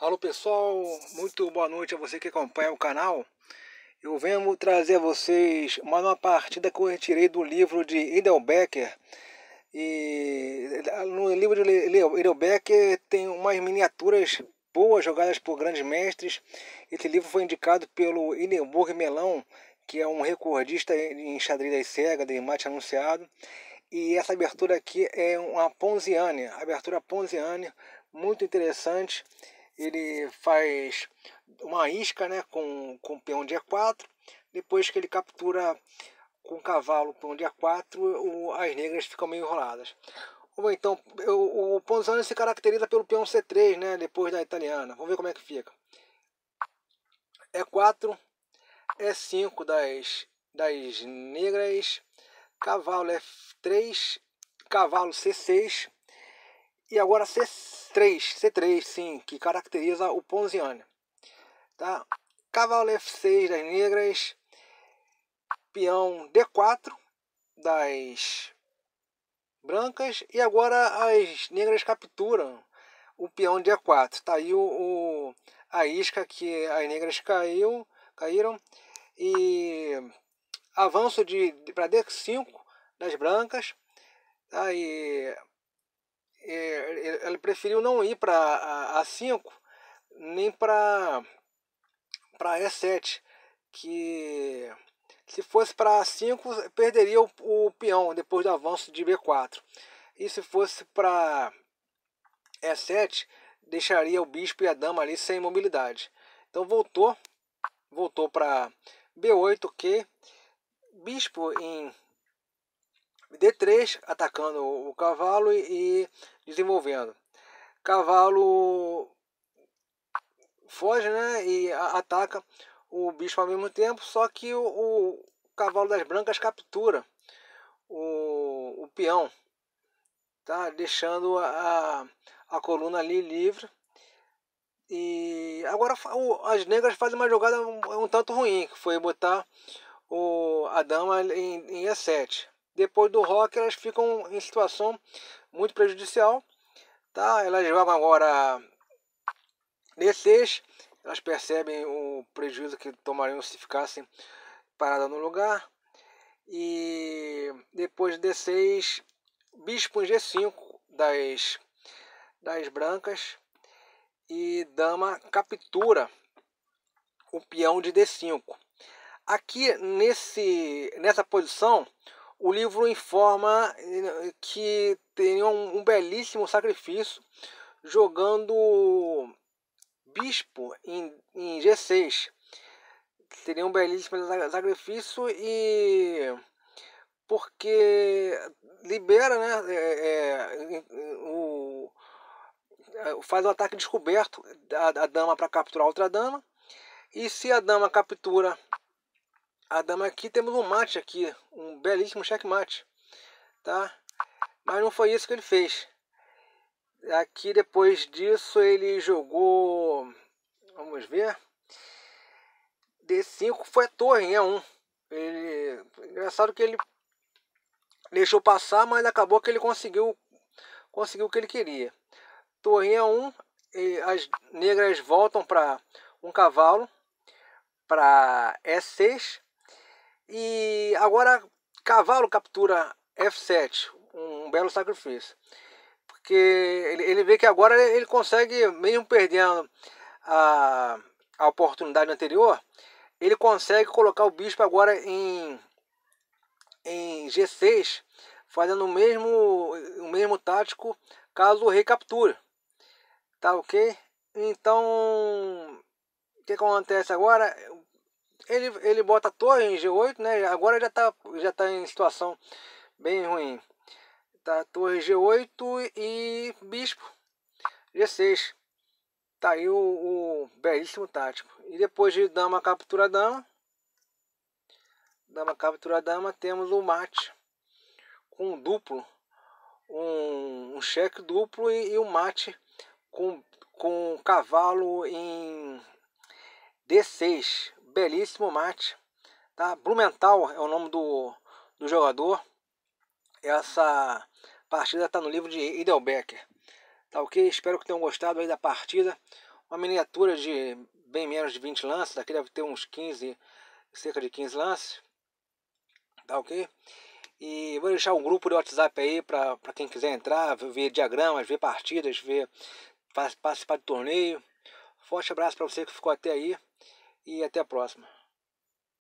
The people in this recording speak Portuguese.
Alô pessoal, muito boa noite a você que acompanha o canal. Eu venho trazer a vocês mais uma partida que eu retirei do livro de Edelbecker. E no livro de Edelbecker tem umas miniaturas boas jogadas por grandes mestres. Esse livro foi indicado pelo Ineburg Melão, que é um recordista em xadrez das cegas, de mate anunciado. E essa abertura aqui é uma Ponziane, abertura Ponziane, muito interessante ele faz uma isca né, com, o peão de E4, depois que ele captura com o cavalo peão de A4, o, as negras ficam meio enroladas. Bom, então, o, o Ponzano se caracteriza pelo peão C3, né, depois da italiana. Vamos ver como é que fica. E4, E5 das, das negras, cavalo F3, cavalo C6, e agora C3, C3 sim, que caracteriza o Ponziano. Tá? Cavalo F6 das negras, peão D4 das brancas e agora as negras capturam o peão D4. Tá aí o, o a isca que as negras caiu, caíram e avanço de, de para D5 das brancas. Tá? É, ele preferiu não ir para A5 nem para para E7, que se fosse para A5 perderia o, o, peão depois do avanço de B4. E se fosse para E7, deixaria o bispo e a dama ali sem mobilidade. Então voltou, voltou para B8 que bispo em D3 atacando o cavalo e, desenvolvendo. Cavalo foge né, e ataca o bicho ao mesmo tempo, só que o, o cavalo das brancas captura o, o peão, tá? deixando a, a coluna ali livre. E agora o, as negras fazem uma jogada um, um, tanto ruim, que foi botar o, a dama em, em E7. Depois do rock, elas ficam em situação muito prejudicial. Tá? Elas vão agora D6, elas percebem o prejuízo que tomariam se ficassem paradas no lugar. E depois D6, bispo em G5 das, das brancas. E dama captura o peão de D5. Aqui nesse, nessa posição, o livro informa eh, que teria um, um belíssimo sacrifício jogando bispo em, em G6. Seria um belíssimo sacrifício e porque libera, né, é, é, o, faz o ataque descoberto da, da dama para capturar outra dama. E se a dama captura a dama aqui temos um mate aqui, um belíssimo checkmate, tá? Mas não foi isso que ele fez. Aqui depois disso ele jogou, vamos ver, D5 foi a torre em né? E1. Ele, engraçado que ele deixou passar, mas acabou que ele conseguiu, conseguiu o que ele queria. Torre em é E1, as negras voltam para um cavalo, para E6, e agora cavalo captura F7, um belo sacrifício. Porque ele, ele vê que agora ele consegue, mesmo perdendo a, a oportunidade anterior, ele consegue colocar o bispo agora em, em G6, fazendo o mesmo, o mesmo tático caso o rei capture. Tá ok? Então, o que acontece agora? ele, ele bota a torre em G8, né? Agora já está já tá em situação bem ruim. Tá torre G8 e bispo G6. Tá aí o, o belíssimo tático. E depois de dama captura dama, dama captura dama, temos o mate com um duplo, um, um cheque duplo e, e um mate com, com um cavalo em D6 belíssimo mate. Tá? Blumenthal é o nome do, do jogador. Essa partida está no livro de Idelbecker. Tá ok? Espero que tenham gostado aí da partida. Uma miniatura de bem menos de 20 lances. Aqui deve ter uns 15, cerca de 15 lances. Tá ok? E vou deixar um grupo de WhatsApp aí para quem quiser entrar, ver diagramas, ver partidas, ver participar do torneio. Forte abraço para você que ficou até aí e até a próxima.